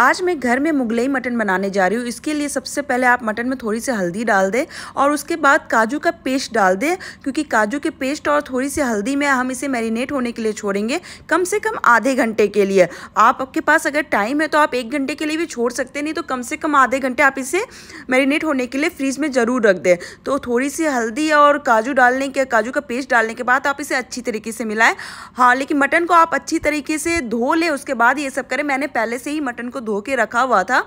आज मैं घर में मुगलई मटन बनाने जा रही हूँ इसके लिए सबसे पहले आप मटन में थोड़ी सी हल्दी डाल दें और उसके बाद काजू का पेस्ट डाल दें क्योंकि काजू के पेस्ट और थोड़ी सी हल्दी में हम इसे मैरिनेट होने के लिए छोड़ेंगे कम से कम आधे घंटे के लिए आपके पास अगर टाइम है तो आप एक घंटे के लिए भी छोड़ सकते नहीं तो कम से कम आधे घंटे आप इसे मैरिनेट होने के लिए फ्रीज़ में ज़रूर रख दें तो थोड़ी सी हल्दी और काजू डालने के काजू का पेस्ट डालने के बाद आप इसे अच्छी तरीके से मिलाएं हाँ लेकिन मटन को आप अच्छी तरीके से धो लें उसके बाद ये सब करें मैंने पहले से ही मटन को धो के रखा हुआ था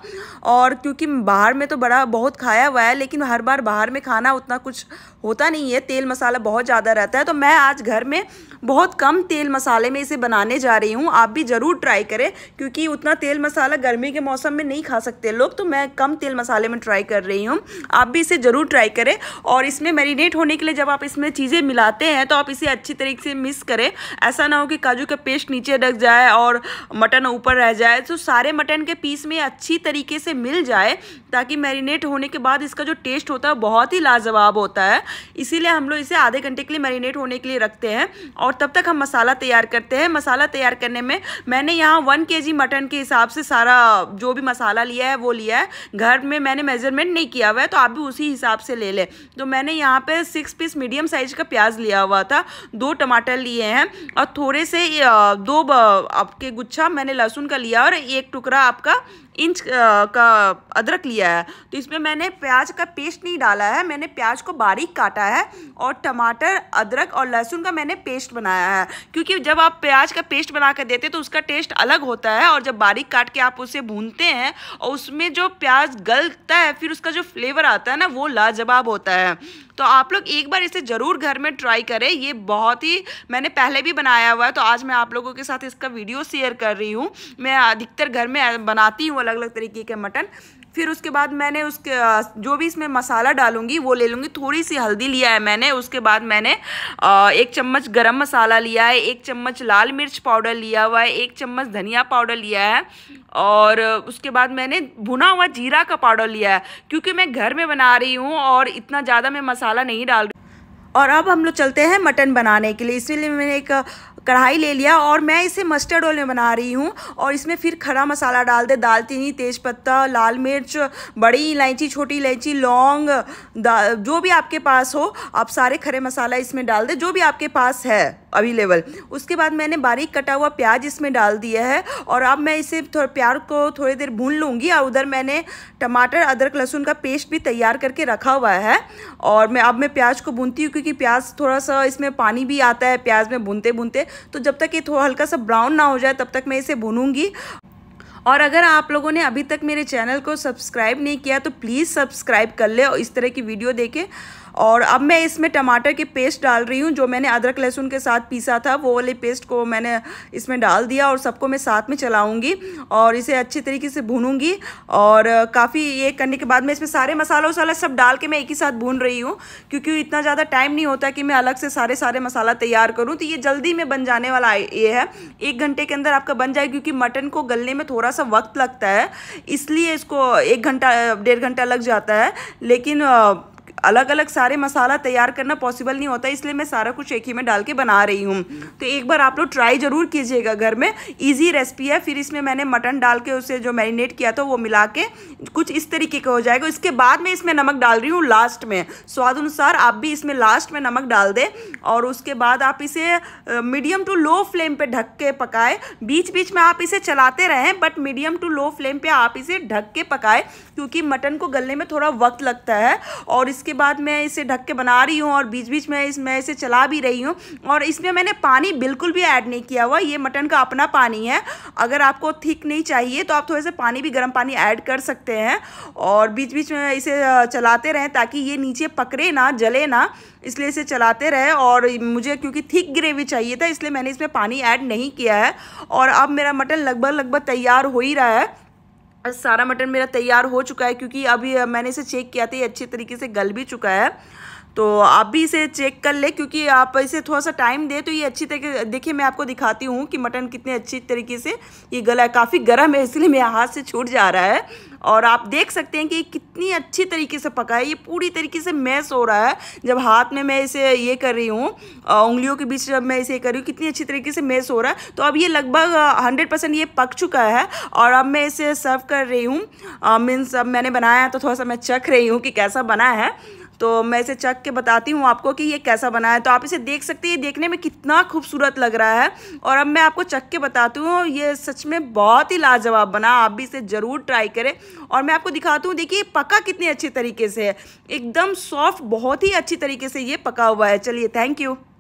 और क्योंकि बाहर में तो बड़ा बहुत खाया हुआ है लेकिन हर बार बाहर में खाना उतना कुछ होता नहीं है तेल मसाला बहुत ज़्यादा रहता है तो मैं आज घर में बहुत कम तेल मसाले में इसे बनाने जा रही हूँ आप भी ज़रूर ट्राई करें क्योंकि उतना तेल मसाला गर्मी के मौसम में नहीं खा सकते लोग तो मैं कम तेल मसाले में ट्राई कर रही हूँ आप भी इसे ज़रूर ट्राई करें और इसमें मैरिनेट होने के लिए जब आप इसमें चीज़ें मिलाते हैं तो आप इसे अच्छी तरीके से मिक्स करें ऐसा ना हो कि काजू का पेस्ट नीचे रख जाए और मटन ऊपर रह जाए तो सारे मटन के के पीस में अच्छी तरीके से मिल जाए ताकि मैरिनेट होने के बाद इसका जो टेस्ट होता है बहुत ही लाजवाब होता है इसीलिए हम लोग इसे आधे घंटे के लिए मैरिनेट होने के लिए रखते हैं और तब तक हम मसाला तैयार करते हैं मसाला तैयार करने में मैंने यहाँ वन के मटन के हिसाब से सारा जो भी मसाला लिया है वो लिया है घर में मैंने मेजरमेंट नहीं किया हुआ है तो आप भी उसी हिसाब से ले लें तो मैंने यहाँ पर सिक्स पीस मीडियम साइज का प्याज लिया हुआ था दो टमाटर लिए हैं और थोड़े से दो आपके गुच्छा मैंने लहसुन का लिया और एक टुकड़ा आप आपका इंच का अदरक लिया है तो इसमें मैंने प्याज का पेस्ट नहीं डाला है मैंने प्याज को बारीक काटा है और टमाटर अदरक और लहसुन का मैंने पेस्ट बनाया है क्योंकि जब आप प्याज का पेस्ट बना कर देते हैं तो उसका टेस्ट अलग होता है और जब बारीक काट के आप उसे भूनते हैं और उसमें जो प्याज गलता है फिर उसका जो फ्लेवर आता है ना वो लाजवाब होता है तो आप लोग एक बार इसे ज़रूर घर में ट्राई करें ये बहुत ही मैंने पहले भी बनाया हुआ है तो आज मैं आप लोगों के साथ इसका वीडियो शेयर कर रही हूँ मैं अधिकतर घर में बनाती हूँ अलग अलग तरीके के मटन फिर उसके बाद मैंने उसके जो भी इसमें मसाला डालूंगी वो ले लूँगी थोड़ी सी हल्दी लिया है मैंने उसके बाद मैंने एक चम्मच गरम मसाला लिया है एक चम्मच लाल मिर्च पाउडर लिया हुआ है एक चम्मच धनिया पाउडर लिया है और उसके बाद मैंने भुना हुआ जीरा का पाउडर लिया है क्योंकि मैं घर में बना रही हूँ और इतना ज़्यादा मैं मसाला नहीं डाल रही और अब हम लोग चलते हैं मटन बनाने के लिए इसलिए मैंने एक कढ़ाई ले लिया और मैं इसे मस्टर्ड ऑयल में बना रही हूँ और इसमें फिर खड़ा मसाला डाल दे दालचीनी तेज़पत्ता लाल मिर्च बड़ी इलायची छोटी इलायची लौंग जो भी आपके पास हो आप सारे खड़े मसाला इसमें डाल दें जो भी आपके पास है अवेलेबल उसके बाद मैंने बारीक कटा हुआ प्याज इसमें डाल दिया है और अब मैं इसे थोड़ा प्याज को थोड़ी देर भून लूँगी और उधर मैंने टमाटर अदरक लहसुन का पेस्ट भी तैयार करके रखा हुआ है और मैं अब मैं प्याज को भूनती हूँ क्योंकि प्याज थोड़ा सा इसमें पानी भी आता है प्याज में भूनते भूनते तो जब तक ये थोड़ा हल्का सा ब्राउन ना हो जाए तब तक मैं इसे भूनूंगी और अगर आप लोगों ने अभी तक मेरे चैनल को सब्सक्राइब नहीं किया तो प्लीज़ सब्सक्राइब कर ले और इस तरह की वीडियो देखें और अब मैं इसमें टमाटर के पेस्ट डाल रही हूँ जो मैंने अदरक लहसुन के साथ पीसा था वो वाले पेस्ट को मैंने इसमें डाल दिया और सबको मैं साथ में चलाऊँगी और इसे अच्छे तरीके से भूनूँगी और काफ़ी ये करने के बाद मैं इसमें सारे मसाले वसाला सब डाल के मैं एक ही साथ भून रही हूँ क्योंकि इतना ज़्यादा टाइम नहीं होता कि मैं अलग से सारे सारे मसाला तैयार करूँ तो ये जल्दी में बन जाने वाला ये है एक घंटे के अंदर आपका बन जाए क्योंकि मटन को गलने में थोड़ा सा वक्त लगता है इसलिए इसको एक घंटा डेढ़ घंटा लग जाता है लेकिन अलग अलग सारे मसाला तैयार करना पॉसिबल नहीं होता इसलिए मैं सारा कुछ एक ही में डाल के बना रही हूँ तो एक बार आप लोग ट्राई ज़रूर कीजिएगा घर में ईजी रेसिपी है फिर इसमें मैंने मटन डाल के उसे जो मैरिनेट किया था वो मिला के कुछ इस तरीके का हो जाएगा इसके बाद में इसमें नमक डाल रही हूँ लास्ट में स्वाद अनुसार आप भी इसमें लास्ट में नमक डाल दें और उसके बाद आप इसे मीडियम टू लो फ्लेम पर ढक के पकाए बीच बीच में आप इसे चलाते रहें but medium to low flame पर आप इसे ढक के पकाए क्योंकि मटन को गलने में थोड़ा वक्त लगता है और इस इसके बाद मैं इसे ढक के बना रही हूँ और बीच बीच में इस मैं इसे चला भी रही हूँ और इसमें मैंने पानी बिल्कुल भी ऐड नहीं किया हुआ ये मटन का अपना पानी है अगर आपको थिक नहीं चाहिए तो आप थोड़े से पानी भी गर्म पानी ऐड कर सकते हैं और बीच बीच में इसे चलाते रहें ताकि ये नीचे पकड़े ना जले ना इसलिए इसे चलाते रहे और मुझे क्योंकि थिक ग्रेवी चाहिए था इसलिए मैंने इसमें पानी ऐड नहीं किया है और अब मेरा मटन लगभग लगभग तैयार हो ही रहा है सारा मटन मेरा तैयार हो चुका है क्योंकि अभी मैंने इसे चेक किया था ये अच्छे तरीके से गल भी चुका है तो आप भी इसे चेक कर ले क्योंकि आप इसे थोड़ा सा टाइम दे तो ये अच्छी तरीके देखिए मैं आपको दिखाती हूँ कि मटन कितने अच्छी तरीके से ये गला है काफ़ी गर्म है इसलिए मेरा हाथ से छूट जा रहा है और आप देख सकते हैं कि ये कितनी अच्छी तरीके से पका है ये पूरी तरीके से मैस हो रहा है जब हाथ में मैं इसे ये कर रही हूँ उंगलियों के बीच जब मैं इसे कर रही हूँ कितनी अच्छी तरीके से मैस हो रहा है तो अब ये लगभग हंड्रेड परसेंट ये पक चुका है और अब मैं इसे सर्व कर रही हूँ मीन्स अब मैंने बनाया तो थोड़ा सा मैं चख रही हूँ कि कैसा बना है तो मैं इसे चख के बताती हूँ आपको कि ये कैसा बना है तो आप इसे देख सकते हैं ये देखने में कितना खूबसूरत लग रहा है और अब मैं आपको चख के बताती हूँ ये सच में बहुत ही लाजवाब बना आप भी इसे ज़रूर ट्राई करें और मैं आपको दिखाती हूँ देखिए पका कितने अच्छे तरीके से है एकदम सॉफ्ट बहुत ही अच्छी तरीके से ये पका हुआ है चलिए थैंक यू